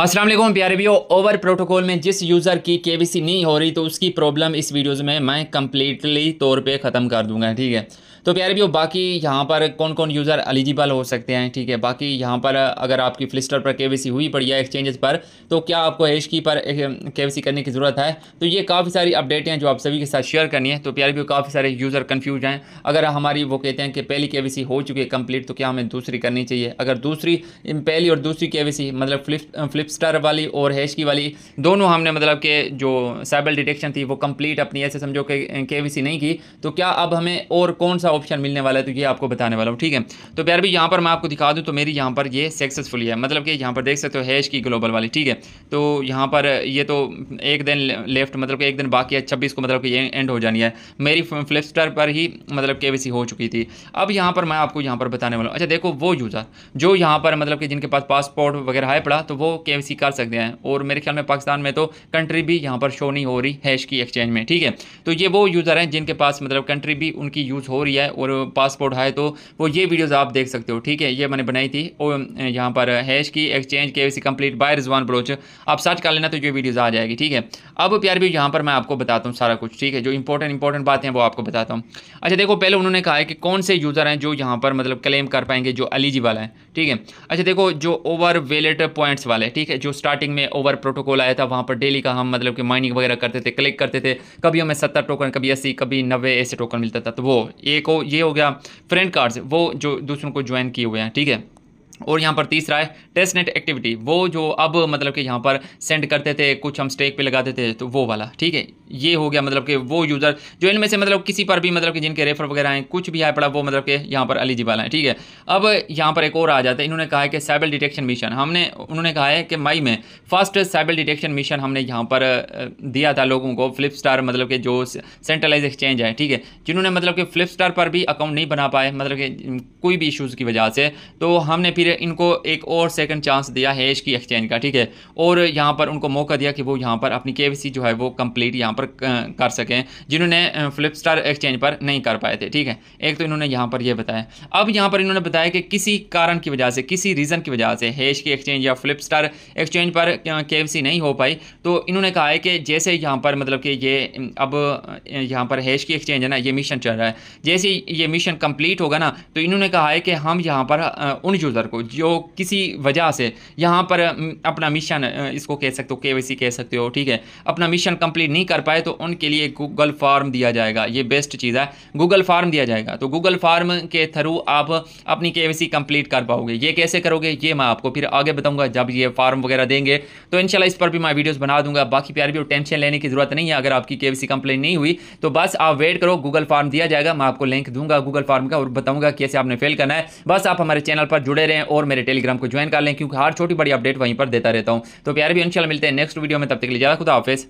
असलम प्यारे भी over protocol में जिस यूज़र की केवीसी नहीं हो रही तो उसकी प्रॉब्लम इस वीडियोज़ में मैं कम्प्लीटली तौर पे ख़त्म कर दूंगा ठीक है तो प्यारे भी बाकी यहाँ पर कौन कौन यूज़र एलिजिबल हो सकते हैं ठीक है बाकी यहाँ पर अगर आपकी फ्लिस्टर पर के हुई पड़ी है एक्सचेंजेस पर तो क्या आपको एश की पर के करने की ज़रूरत है तो ये काफ़ी सारी अपडेट हैं जो आप सभी के साथ शेयर करनी है तो प्यारे भी काफ़ी सारे यूज़र कन्फ्यूज हैं अगर हमारी वो कहते हैं कि पहली के हो चुकी है कम्प्लीट तो क्या हमें दूसरी करनी चाहिए अगर दूसरी पहली और दूसरी के मतलब फ्लिप फ्लिपस्टार वाली और हैश की वाली दोनों हमने मतलब के जो साइबल डिटेक्शन थी वो कंप्लीट अपनी ऐसे समझो के नहीं की तो क्या अब हमें और कौन सा ऑप्शन मिलने वाला है तो ये आपको बताने वाला हूँ ठीक है तो प्यार भी यहाँ पर मैं आपको दिखा दूँ तो मेरी यहाँ पर ये सक्सेसफुली है मतलब कि यहाँ पर देख सकते हो हैश की ग्लोबल वाली ठीक है तो यहाँ पर ये तो एक दिन लेफ्ट मतलब कि एक दिन बाकी है छब्बीस को मतलब कि ये एंड हो जानी है मेरी फ्लिपस्टार पर ही मतलब के हो चुकी थी अब यहाँ पर मैं आपको यहाँ पर बताने वाला हूँ अच्छा देखो वो यूज़र जो यहाँ पर मतलब कि जिनके पास पासपोर्ट वगैरह है पड़ा तो वो के कर सकते हैं और मेरे ख्याल में पाकिस्तान में तो कंट्री भी यहाँ पर शो नहीं हो रही हैश की एक्सचेंज में ठीक है तो ये वो यूज़र हैं जिनके पास मतलब कंट्री भी उनकी यूज़ हो रही है है और पासपोर्ट है तो वो ये वीडियोज़ आप देख सकते हो ठीक है ये मैंने बनाई थी और यहाँ पर हैश की एक्सचेंज के सी कम्प्लीट बाय रिजवान ब्रोच आप सर्च कर लेना तो ये वीडियोज़ आ जाएगी ठीक है अब प्यार भी यहाँ पर मैं आपको बताता हूँ सारा कुछ ठीक है जो इंपॉर्टेंट इंपॉर्टेंट बातें हैं वो आपको बताता हूँ अच्छा देखो पहले उन्होंने कहा है कि कौन से यूज़र हैं जो यहाँ पर मतलब क्लेम कर पाएंगे जो एलिजिबल हैं ठीक है अच्छा देखो जो ओवर वेलेट पॉइंट्स वाले ठीक है जो स्टार्टिंग में ओवर प्रोटोकॉल आया था वहाँ पर डेली का हम मतलब कि माइनिंग वगैरह करते थे क्लिक करते थे कभी हमें सत्तर टोकन कभी अस्सी कभी नब्बे ऐसे टोकन मिलता था तो वो एक आपको ये हो गया फ्रेंड कार्ड्स वो जो दूसरों को ज्वाइन किए हुए हैं ठीक है और यहाँ पर तीसरा है टेस्ट नेट एक्टिविटी वो जो अब मतलब कि यहाँ पर सेंड करते थे कुछ हम स्टेक पे लगाते थे तो वो वाला ठीक है ये हो गया मतलब कि वो यूज़र जो इनमें से मतलब किसी पर भी मतलब कि जिनके रेफर वगैरह हैं कुछ भी आए पड़ा वो मतलब के यहाँ पर एलिजिबल हैं ठीक है अब यहाँ पर एक और आ जाता है इन्होंने कहा है कि साइबल डिटेक्शन मिशन हमने उन्होंने कहा है कि मई में फर्स्ट साइबल डिटेक्शन मिशन हमने यहाँ पर दिया था लोगों को फ्लिप मतलब कि जो सेंट्रलाइज एक्सचेंज है ठीक है जिन्होंने मतलब कि फ्लिप पर भी अकाउंट नहीं बना पाए मतलब कि कोई भी इशूज़ की वजह से तो हमने फिर इनको एक और सेकंड चांस दिया हैश की एक्सचेंज का ठीक है और यहाँ पर उनको मौका दिया कि वो यहाँ पर अपनी के जो है वो कंप्लीट यहाँ पर कर सकें जिन्होंने फ्लिपस्टार एक्सचेंज पर नहीं कर पाए थे ठीक है एक तो इन्होंने यहाँ पर यह बताया अब यहाँ पर इन्होंने बताया कि किसी कारण की वजह से किसी रीज़न की वजह से हैश की एक्सचेंज या फ्लिपस्टार एक्सचेंज पर के नहीं हो पाई तो इन्होंने कहा है कि जैसे यहाँ पर मतलब कि ये अब यहाँ पर हैश की एक्सचेंज है ना ये मिशन चल रहा है जैसे ये मिशन कंप्लीट होगा ना तो इन्होंने कहा है कि हम यहाँ पर उन यूज़र को जो किसी वजह से यहाँ पर अपना मिशन इसको कह सकते हो के कह सकते हो ठीक है अपना मिशन कंप्लीट नहीं कर पाए तो उनके लिए गूगल फार्म दिया जाएगा ये बेस्ट चीज़ है गूगल फार्म दिया जाएगा तो गूगल फार्म के थ्रू आप अपनी के कंप्लीट कर पाओगे ये कैसे करोगे ये मैं आपको फिर आगे बताऊँगा जब ये फार्म वगैरह देंगे तो इनशाला इस पर भी मैं वीडियोज़ बना दूंगा बाकी प्यार भी टेंशन लेने की ज़रूरत नहीं है अगर आपकी के कंप्लीट नहीं हुई तो बस आप वेट करो गूगल फार्म दिया जाएगा मैं आपको लिंक दूंगा गूगल फार्म का और बताऊँगा कैसे आपने फेल करना है बस आप हमारे चैनल पर जुड़े रहें और मेरे टेलीग्राम को ज्वाइन कर लें क्योंकि हर छोटी बड़ी अपडेट वहीं पर देता रहता हूँ तो प्यार भी इंशाल्लाह मिलते हैं नेक्स्ट वीडियो में तब तक के लिए ज़्यादा खुदा ऑफिस